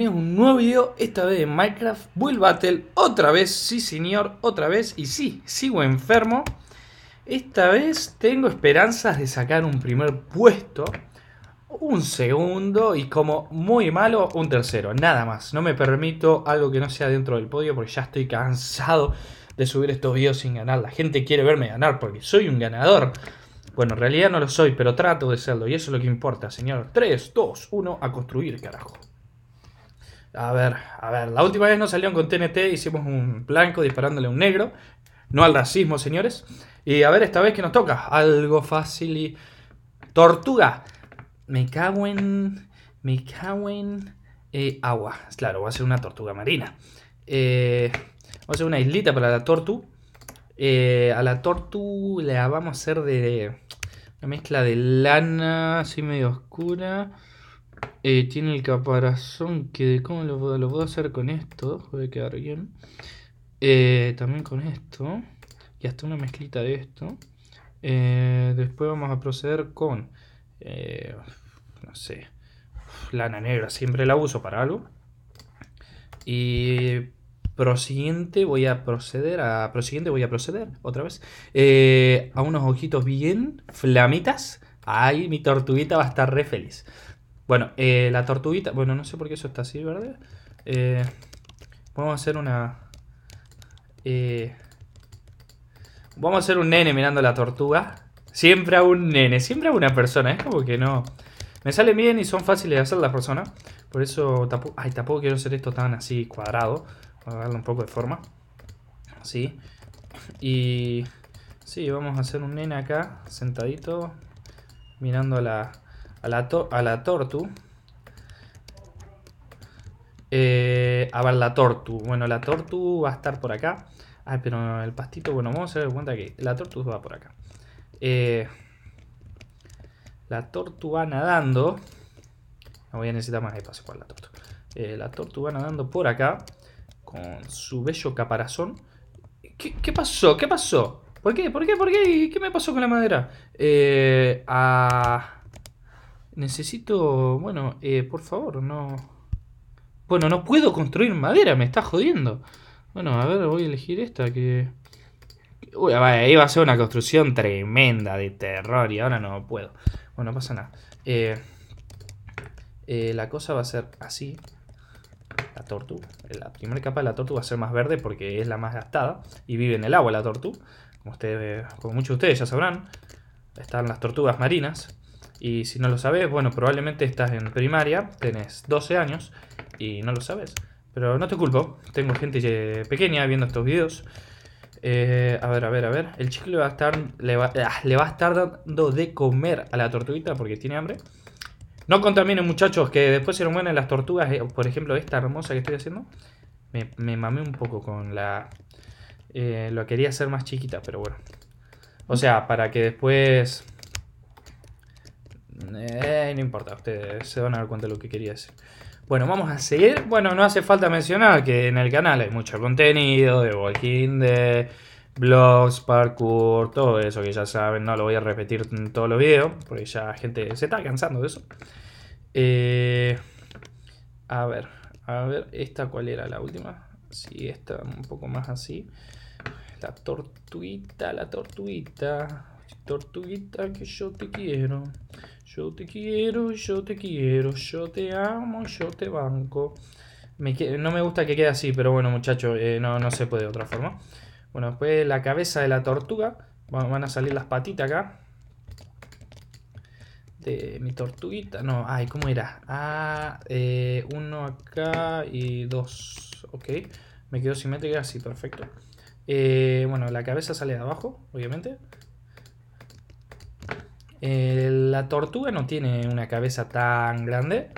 un nuevo video, esta vez de Minecraft Bull Battle, otra vez, sí señor, otra vez, y sí, sigo enfermo. Esta vez tengo esperanzas de sacar un primer puesto, un segundo y como muy malo, un tercero, nada más. No me permito algo que no sea dentro del podio porque ya estoy cansado de subir estos videos sin ganar. La gente quiere verme ganar porque soy un ganador. Bueno, en realidad no lo soy, pero trato de serlo y eso es lo que importa, señor. 3, 2, 1, a construir, carajo. A ver, a ver, la última vez nos salieron con TNT, hicimos un blanco disparándole a un negro. No al racismo, señores. Y a ver, esta vez que nos toca. Algo fácil y. Tortuga. Me cago en. Me cago en. Eh, agua. Claro, va a ser una tortuga marina. Eh, vamos a hacer una islita para la tortu. Eh, a la tortu la vamos a hacer de. Una mezcla de lana así medio oscura. Eh, tiene el caparazón que... de ¿Cómo lo puedo, lo hacer con esto? Puede quedar bien. Eh, también con esto. Y hasta una mezclita de esto. Eh, después vamos a proceder con... no sé. Lana negra. Siempre la uso para algo. Y prosiguiente voy a proceder a siguiente voy a proceder otra vez a unos ojitos bien flamitas ay mi tortuguita va a estar re feliz bueno, eh, la tortuguita. Bueno, no sé por qué eso está así, ¿verdad? Eh, vamos a hacer una. Eh, vamos a hacer un nene mirando la tortuga. Siempre a un nene, siempre a una persona. ¿eh? como que no. Me salen bien y son fáciles de hacer las personas. Por eso tampoco. Ay, tampoco quiero hacer esto tan así cuadrado. Voy a darle un poco de forma. Así. Y. Sí, vamos a hacer un nene acá, sentadito, mirando a la, a la, a la Tortu. Eh, a ver, la Tortu. Bueno, la Tortu va a estar por acá. Ay, pero el pastito, bueno, vamos a dar cuenta que la Tortu va por acá. Eh, la Tortu va nadando. No voy a necesitar más espacio para la Tortu. Eh, la Tortu va nadando por acá. Con su bello caparazón. ¿Qué, pasó? ¿Qué pasó? ¿Por qué? ¿Por qué? ¿Por qué? ¿Qué me pasó con la madera? a... Necesito, bueno, eh, por favor, no... Bueno, no puedo construir madera, me está jodiendo. Bueno, a ver, voy a elegir esta que... Uy, iba a ser una construcción tremenda de terror y ahora no puedo. Bueno, pasa nada. Eh, eh, la cosa va a ser así. La tortuga. La primera capa de la tortuga va a ser más verde porque es la más gastada. Y vive en el agua la tortuga. Como, ustedes, como muchos de ustedes ya sabrán. Están las tortugas marinas. Y si no lo sabes, bueno, probablemente estás en primaria, tenés 12 años y no lo sabes. Pero no te culpo, tengo gente pequeña viendo estos videos. Eh, a ver, a ver, a ver. El chico le va, a estar, ah, le va, a estar dando de comer a la tortuguita porque tiene hambre. No contaminen, muchachos, que después se buenas las tortugas. Eh, por ejemplo, esta hermosa que estoy haciendo. Me, mamé un poco con la. Eh, lo quería hacer más chiquita, pero bueno. O sea, para que después eh, no importa, ustedes se van a dar cuenta de lo que quería decir. Bueno, vamos a seguir. Bueno, no hace falta mencionar que en el canal hay mucho contenido de Walking de blogs, parkour, todo eso que ya saben. No lo voy a repetir en todos los videos porque ya gente se está cansando de eso. Eh, a ver, a ver, ¿esta cuál era la última? Sí, esta un poco más así. La tortuita, la tortuita. Tortuguita que yo te quiero, yo te quiero, yo te quiero, yo te amo, yo te banco. Me no me gusta que quede así, pero bueno muchachos, eh, no, no se puede de otra forma. Bueno, después la cabeza de la tortuga, van a salir las patitas acá. De mi tortuguita, no, ay, ¿cómo era? Ah, eh, uno acá y dos, ok. Me quedo simétrica así, perfecto. Eh, bueno, la cabeza sale de abajo, obviamente. Eh, la tortuga no tiene una cabeza tan grande,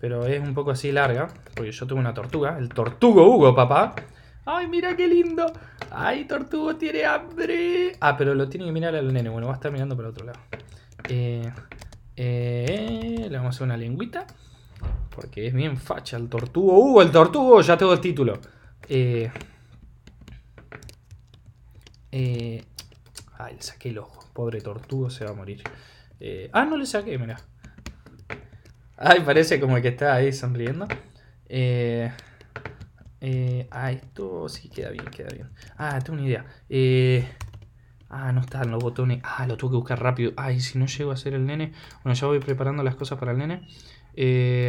pero es un poco así larga, porque yo tengo una tortuga, el tortugo Hugo, papá. ¡Ay, mira qué lindo! ¡Ay, tortugo tiene hambre! Ah, pero lo tiene que mirar al nene. Bueno, va a estar mirando para otro lado. Eh, eh, le vamos a hacer una lengüita. Porque es bien facha el tortugo. Hugo, el tortugo! Ya tengo el título. Eh, eh, ay, le saqué el ojo. Pobre tortuga, se va a morir. Eh, ah, no le saqué, mirá. Ay, parece como que está ahí sonriendo. Eh, eh, ah, esto sí queda bien, queda bien. Ah, tengo una idea. ah, no están los botones. Ah, lo tuve que buscar rápido. Ay, si no llego a hacer el nene. Bueno, ya voy preparando las cosas para el nene.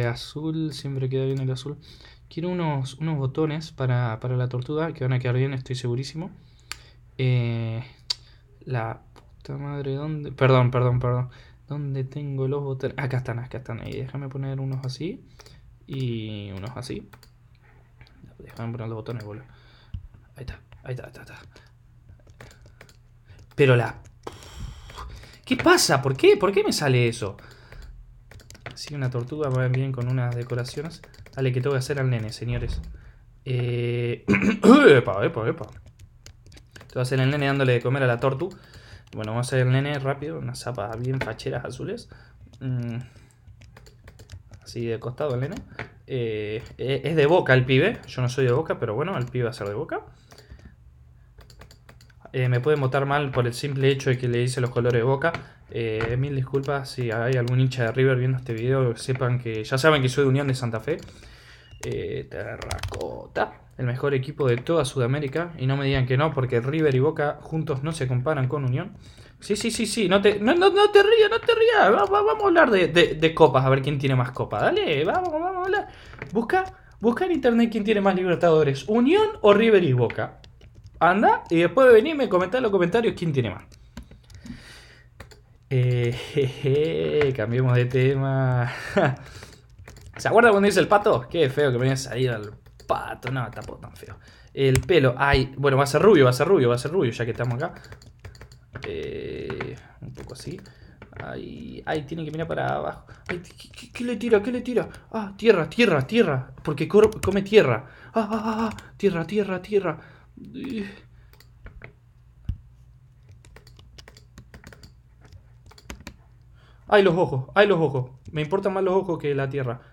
azul, siempre queda bien el azul. Quiero unos, unos botones para, para la tortuga que van a quedar bien, estoy segurísimo. la madre, ¿dónde? Perdón, perdón, perdón. ¿Dónde tengo los botones? Acá están, acá están. ahí, déjame poner unos así y unos así. Déjame poner los botones, boludo. Ahí está, ahí está, ahí está, Pero la... ¿Qué pasa? ¿Por qué? ¿Por qué me sale eso? si una tortuga va bien con unas decoraciones. Dale, que tengo que hacer al nene, señores. Eh... epa, epa, epa. Tengo que hacer al nene dándole de comer a la tortuga bueno, vamos a hacer el nene rápido, unas zapas bien facheras azules. Mm. Así de costado el nene. Eh, eh, es de boca el pibe. Yo no soy de boca, pero bueno, el pibe va a ser de boca. Eh, me pueden votar mal por el simple hecho de que le hice los colores de boca. mil disculpas si hay algún hincha de River viendo este video. Sepan que ya saben que soy de Unión de Santa Fe. terracota el mejor equipo de toda Sudamérica, y no me digan que no, porque River y Boca juntos no se comparan con Unión. Sí, sí, sí, sí, no te, no, no, te rías, no te rías, vamos a hablar de, copas, a ver quién tiene más copas, dale, vamos, vamos a hablar. Busca, busca en internet quién tiene más libertadores, Unión o River y Boca. Anda, y después de venirme, comentar en los comentarios quién tiene más. Eh, cambiemos de tema. ¿Se acuerda cuando dice el pato? Qué feo que me a salido al pato, no, tampoco tan feo. El pelo, ay, bueno, va a ser rubio, va a ser rubio, va a ser rubio, ya que estamos acá. Eh, un poco así. Ay, ay, tiene que mirar para abajo. Ay, ¿qué, qué, le tira? ¿Qué le tira? Ah, tierra, tierra, tierra. Porque come tierra. Ah, ah, ah, tierra, tierra, tierra. Ay, los ojos, ay, los ojos. Me importan más los ojos que la tierra.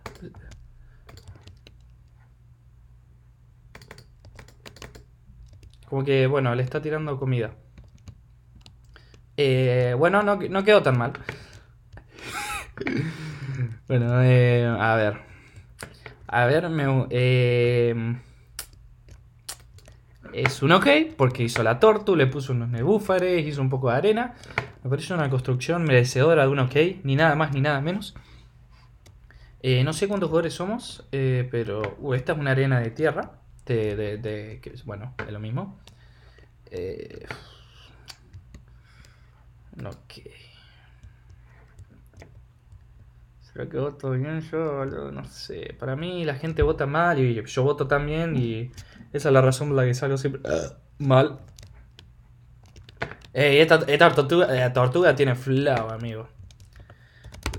como que, bueno, le está tirando comida. Eh, bueno, no, quedó tan mal. bueno, eh, a ver. A ver, me, eh, es un ok, porque hizo la tortu, le puso unos nebúfares, hizo un poco de arena. Me parece una construcción merecedora de un ok, ni nada más ni nada menos. no sé cuántos jugadores somos, pero uh, esta es una arena de tierra de, de, de que, bueno, es lo mismo. Eh, ok. ¿Será que voto bien yo? No sé. Para mí la gente vota mal y yo voto también y esa es la razón por la que salgo siempre eh, mal. Eh, esta, esta tortuga, eh, tortuga tiene flaw, amigo.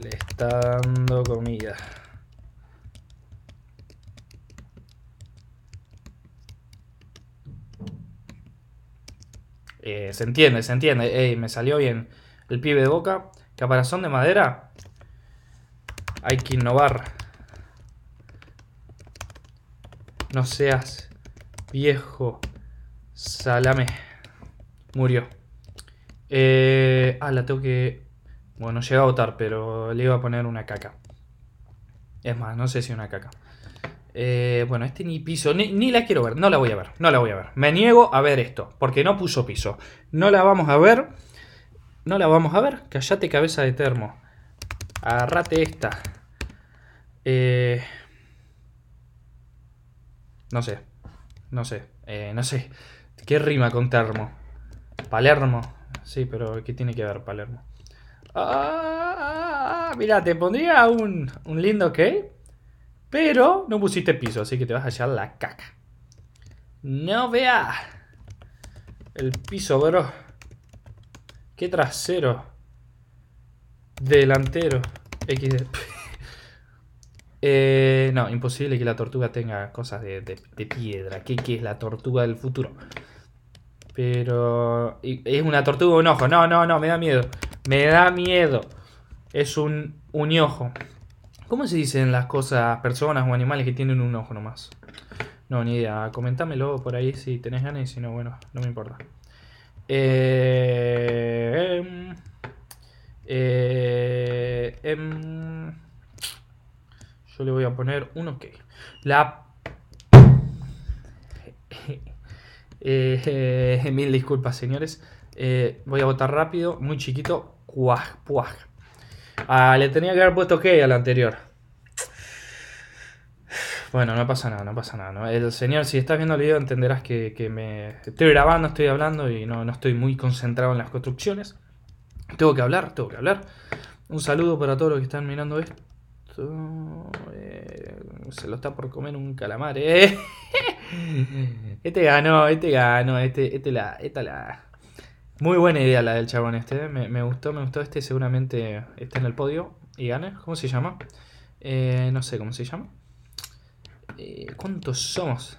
Le está dando comida. Eh, se entiende, se entiende. Ey, me salió bien el pibe de boca. Caparazón de madera. Hay que innovar. No seas viejo. Salame. Murió. Eh, ah, la tengo que... Bueno, llega a votar, pero le iba a poner una caca. Es más, no sé si una caca. Eh, bueno, este ni piso, ni, la quiero ver, no la voy a ver, no la voy a ver. Me niego a ver esto, porque no puso piso. No la vamos a ver, no la vamos a ver. Callate cabeza de termo. Agarrate esta. Eh, no sé, no sé, eh, no sé. ¿Qué rima con termo? Palermo. Sí, pero ¿qué tiene que ver Palermo? Ah, ah, ah, mira, te pondría un, un lindo que pero no pusiste piso, así que te vas a echar la caca. No vea el piso, bro. Qué trasero. Delantero. XD. Eh, no, imposible que la tortuga tenga cosas de, de, piedra. ¿Qué, es la tortuga del futuro? Pero... Es una tortuga o un ojo. No, no, no, me da miedo. Me da miedo. Es un Un ojo. ¿Cómo se dicen las cosas, personas o animales que tienen un ojo nomás? No, ni idea. Comentamelo por ahí si tenés ganas y si no, bueno, no me importa. Eh, em, eh, em, yo le voy a poner un ok. La... Eh, mil disculpas, señores. voy a votar rápido, muy chiquito. Cuaj, puaj. Ah, le tenía que haber puesto ok al anterior. Bueno, no pasa nada, no pasa nada. El señor, si estás viendo el video, entenderás que, me estoy grabando, estoy hablando y no, no estoy muy concentrado en las construcciones. Tengo que hablar, tengo que hablar. Un saludo para todos los que están mirando esto. Eh, se lo está por comer un calamar, ¿eh? Este ganó, este ganó, este, este la, esta la. Muy buena idea la del chabón este. Eh. Me, gustó, me gustó este. Seguramente está en el podio y gane, ¿Cómo se llama? Eh, no sé cómo se llama. Eh, ¿Cuántos somos?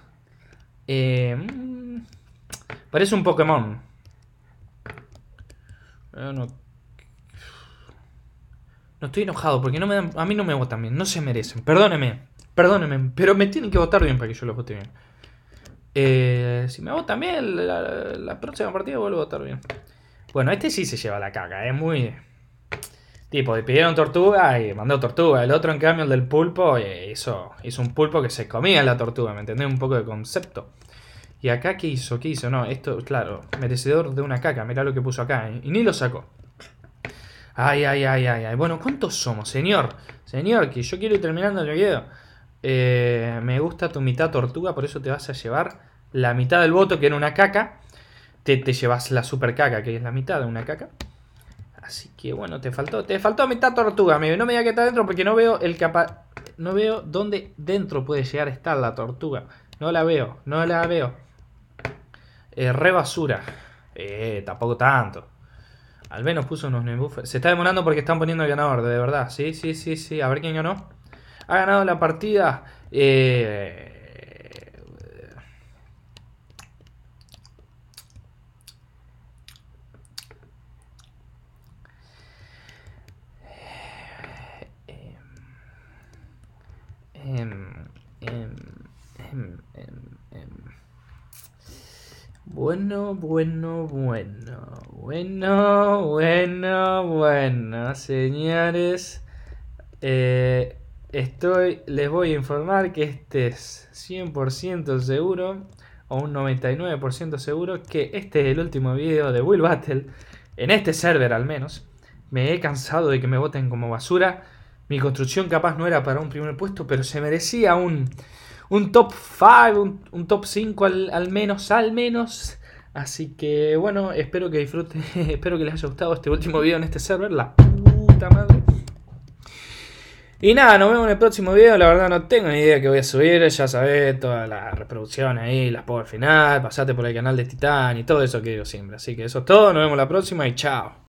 Eh, mm, parece un Pokémon. No, estoy enojado porque no me a mí no me votan bien. No se merecen. Perdóneme. Perdóneme. Pero me tienen que votar bien para que yo los vote bien. Eh, si me votan bien, la, próxima partida vuelvo a estar bien. Bueno, este sí se lleva la caca, es muy. Tipo, pidieron tortuga y mandó tortuga. El otro, en cambio, el del pulpo, Eso eh, Es un pulpo que se comía la tortuga, ¿me entendés? Un poco de concepto. ¿Y acá qué hizo? ¿Qué hizo? No, esto, claro, merecedor de una caca. Mirá lo que puso acá. ¿eh? Y ni lo sacó. Ay, ay, ay, ay, ay. Bueno, ¿cuántos somos, señor? Señor, que yo quiero ir terminando el video. Eh, gusta tu mitad tortuga, por eso te vas a llevar la mitad del voto, que era una caca. Te, te llevas la super caca, que es la mitad de una caca. Así que bueno, te faltó, te faltó mitad tortuga, No me digas que está dentro porque no veo el capa no veo dónde dentro puede llegar a estar la tortuga. No la veo, no la veo. Eh, re basura. Eh, tampoco tanto. Al menos puso unos nebuffers. Se está demorando porque están poniendo el ganador, de verdad. Sí, sí, sí, sí. A ver quién ganó. Ha ganado la partida bueno, bueno, bueno, bueno, bueno, bueno, señores. Eh, Estoy, les voy a informar que este es 100% seguro, o un 99% seguro, que este es el último video de Will Battle, en este server al menos. Me he cansado de que me voten como basura. Mi construcción capaz no era para un primer puesto, pero se merecía un, un top 5, un, top 5 al, al, menos, al menos. Así que bueno, espero que disfruten, espero que les haya gustado este último video en este server. La puta madre. Y nada, nos vemos en el próximo video. La verdad no tengo ni idea que voy a subir. Ya sabés, todas las reproducciones ahí, las por final. Pasate por el canal de Titán y todo eso que digo siempre. Así que eso es todo. Nos vemos la próxima y chao.